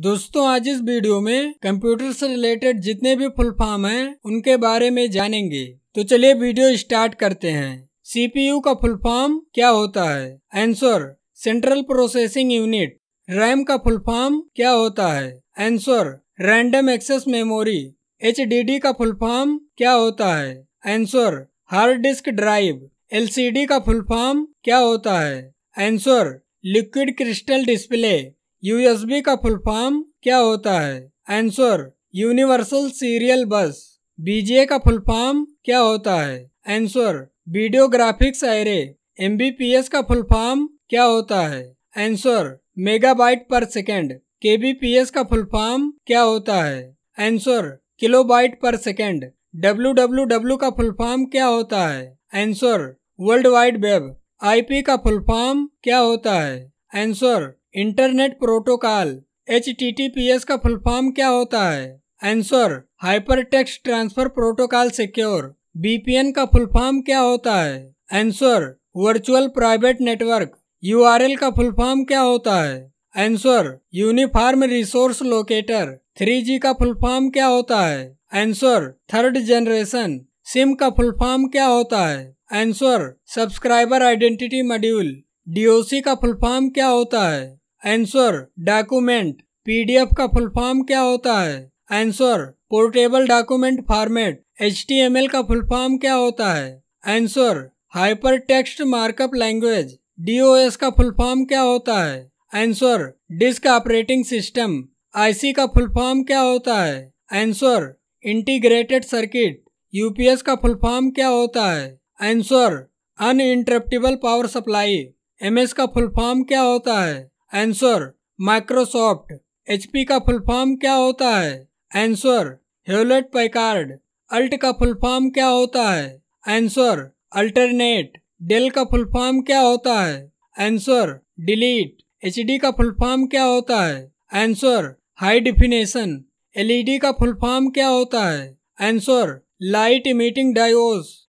दोस्तों आज इस वीडियो में कंप्यूटर से रिलेटेड जितने भी फुल फॉर्म हैं उनके बारे में जानेंगे तो चलिए वीडियो स्टार्ट करते हैं सीपीयू का फुल फॉर्म क्या होता है answer central processing unit RAM का फुल फॉर्म क्या होता है answer random access memory H का फुल फॉर्म क्या होता है answer hard disk drive L का फुल फॉर्म क्या होता है answer liquid crystal display USB का फुल फॉर्म क्या होता है answer universal serial bus VGA का फुल फॉर्म क्या होता है answer video graphics array M का फुल फॉर्म क्या होता है आंसर मेगाबाइट पर सेकेंड के का फुल फॉर्म क्या होता है answer kilobyte per second W का फुल फॉर्म क्या होता है answer world wide web IP का फुल फॉर्म क्या होता है आंसर इंटरनेट प्रोटोकॉल एच का फुल फॉर्म क्या होता है answer hyper text transfer protocol secure VPN का फुल फॉर्म क्या होता है answer virtual private network L का फुल फॉर्म क्या होता है answer uniform resource locator G का फुल फॉर्म क्या होता है आंसर थर्ड जनरेशन सिम का फुल फॉर्म क्या होता है answer subscriber identity module DOC का फुल फॉर्म क्या होता है आंसर डॉक्यूमेंट पीडीएफ का फुल फॉर्म क्या होता है answer portable document format H का फुल फॉर्म क्या होता है answer hyper text markup language DOS का फुल फॉर्म क्या होता है answer disk operating system IC का फुल फॉर्म क्या होता है आंसर इंटीग्रेटेड सर्किट यूपीएस का फुल फॉर्म क्या होता है answer un power supply MS का फुल फॉर्म क्या होता है आंसर माइक्रोसॉफ्ट एचपी का फुल फॉर्म क्या होता है आंसर हेलेट पैकार्ड अल्ट का फुल फॉर्म क्या होता है आंसर अल्टरनेट डेल का फुल फॉर्म क्या होता है आंसर डिलीट एच का फुल फॉर्म क्या होता है आंसर हाई डिफिनेशन एलईडी का फुल फॉर्म क्या होता है आंसर लाइट इमिटिंग डायोस